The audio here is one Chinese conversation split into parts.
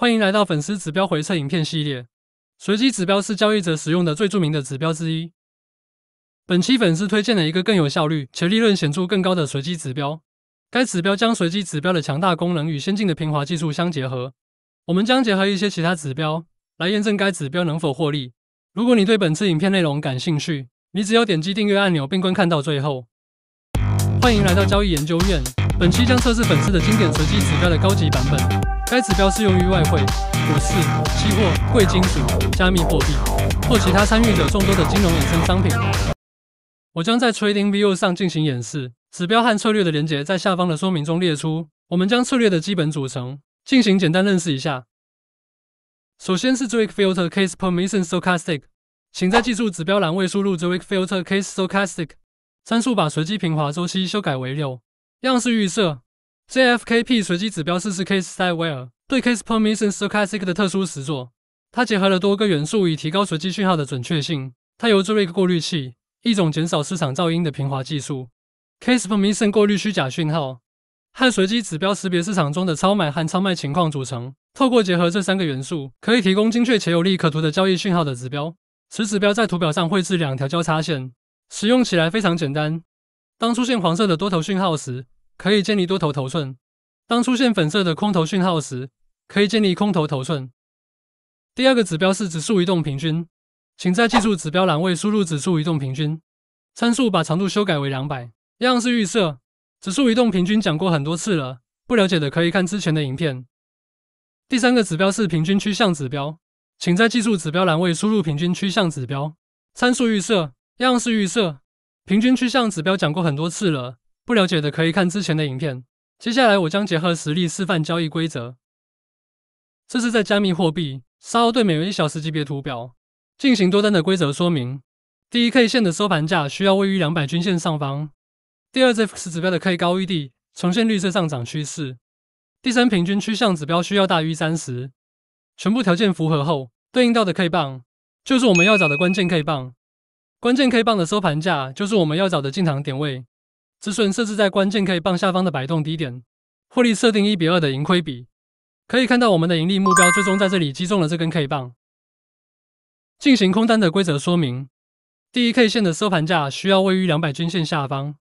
欢迎来到粉丝指标回测影片系列。随机指标是交易者使用的最著名的指标之一。本期粉丝推荐了一个更有效率且利润显著更高的随机指标。该指标将随机指标的强大功能与先进的平滑技术相结合。我们将结合一些其他指标来验证该指标能否获利。如果你对本次影片内容感兴趣，你只要点击订阅按钮并观看到最后。欢迎来到交易研究院。本期将测试粉丝的经典随机指标的高级版本。该指标适用于外汇、股市、期货、贵金属、加密货币或其他参与者众多的金融衍生商品。我将在 TradingView 上进行演示，指标和策略的连接在下方的说明中列出。我们将策略的基本组成进行简单认识一下。首先是 d e a k Filter Case p e r m i s s i o n s o c h a t i c 请在技术指标栏位输入 d e a k Filter Case s o c h a t i c 参数，把随机平滑周期修改为六，样式预设。JFKP 随机指标是 Casey Weir 对 Case Permission s t o c a s t i c 的特殊制作。它结合了多个元素以提高随机讯号的准确性。它由 z r i c k 过滤器，一种减少市场噪音的平滑技术，Case Permission 过滤虚假讯号，和随机指标识别市场中的超买和超卖情况组成。透过结合这三个元素，可以提供精确且有利可图的交易讯号的指标。此指标在图表上绘制两条交叉线，使用起来非常简单。当出现黄色的多头讯号时，可以建立多头头寸。当出现粉色的空头讯号时，可以建立空头头寸。第二个指标是指数移动平均，请在技术指标栏位输入指数移动平均参数，把长度修改为两百，样式预设。指数移动平均讲过很多次了，不了解的可以看之前的影片。第三个指标是平均趋向指标，请在技术指标栏位输入平均趋向指标参数，预设样式预设。平均趋向指标讲过很多次了。不了解的可以看之前的影片。接下来我将结合实例示范交易规则。这是在加密货币沙欧对美元一小时级别图表进行多单的规则说明。第一，K 线的收盘价需要位于两百均线上方；第二，ZFX 指标的 K 高于 D 重现绿色上涨趋势；第三，平均趋向指标需要大于三十。全部条件符合后，对应到的 K 棒就是我们要找的关键 K 棒。关键 K 棒的收盘价就是我们要找的进场点位。止损设置在关键 K 棒下方的摆动低点，获利设定一比二的盈亏比。可以看到，我们的盈利目标最终在这里击中了这根 K 棒。进行空单的规则说明：第一 K 线的收盘价需要位于两百均线下方；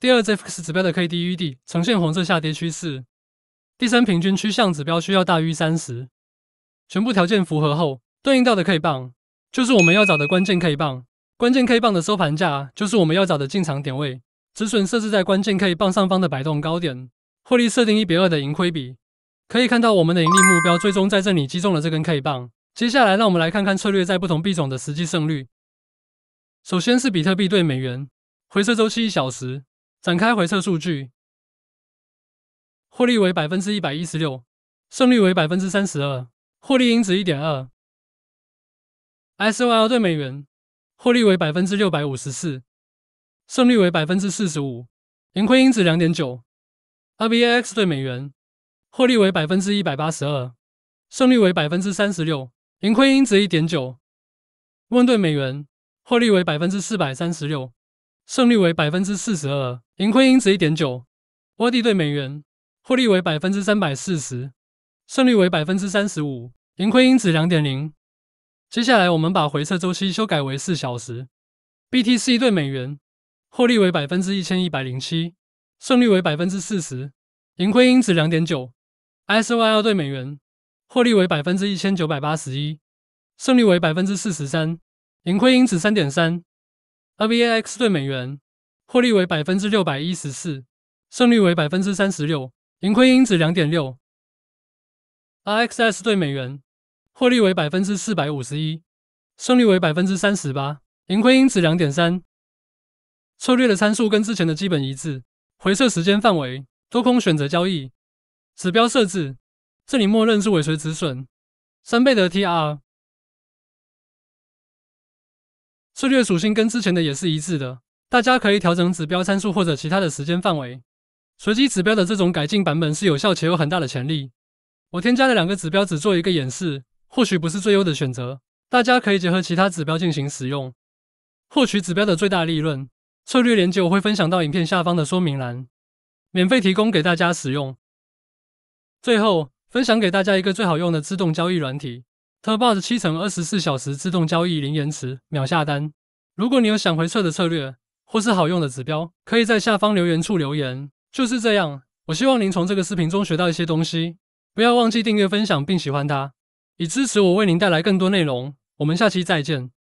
第二，FX 指标的 k d d 呈现红色下跌趋势；第三，平均趋向指标需要大于三十。全部条件符合后，对应到的 K 棒就是我们要找的关键 K 棒。关键 K 棒的收盘价就是我们要找的进场点位。止损设置在关键 K 棒上方的摆动高点，获利设定一比二的盈亏比。可以看到，我们的盈利目标最终在这里击中了这根 K 棒。接下来，让我们来看看策略在不同币种的实际胜率。首先是比特币对美元回撤周期一小时展开回撤数据，获利为百分之一百一十六，胜率为百分之三十二，获利因子一点二。SOL 对美元获利为百分之六百五十四。胜率为百分之四十五，盈亏因子两点九。RBAX 对美元获利为百分之一百八十二，胜率为百分之三十六，盈亏因子一点九。温顿美元获利为百分之四百三十六，胜率为百分之四十二，盈亏因子一点九。沃蒂对美元获利为百分之三百四十，胜率为百分之三十五，盈亏因子两点零。接下来我们把回撤周期修改为四小时。BT c 一对美元。获利为百分之一千一百零七，胜率为百分之四十，盈亏因子两点九。s y l 对美元获利为百分之一千九百八十一，胜率为百分之四十三，盈亏因子三点三。RVAX 对美元获利为百分之六百一十四，胜率为百分之三十六，盈亏因子两点六。RXS 对美元获利为百分之四百五十一，胜率为百分之三十八，盈亏因子两点三。策略的参数跟之前的基本一致，回撤时间范围，多空选择交易，指标设置，这里默认是尾随止损，三倍的 TR。策略属性跟之前的也是一致的，大家可以调整指标参数或者其他的时间范围。随机指标的这种改进版本是有效且有很大的潜力。我添加了两个指标只做一个演示，或许不是最优的选择，大家可以结合其他指标进行使用，获取指标的最大利润。策略链接我会分享到影片下方的说明栏，免费提供给大家使用。最后，分享给大家一个最好用的自动交易软体 t u r b o 的七乘二十四小时自动交易，零延迟，秒下单。如果你有想回测的策略，或是好用的指标，可以在下方留言处留言。就是这样，我希望您从这个视频中学到一些东西。不要忘记订阅、分享并喜欢它，以支持我为您带来更多内容。我们下期再见。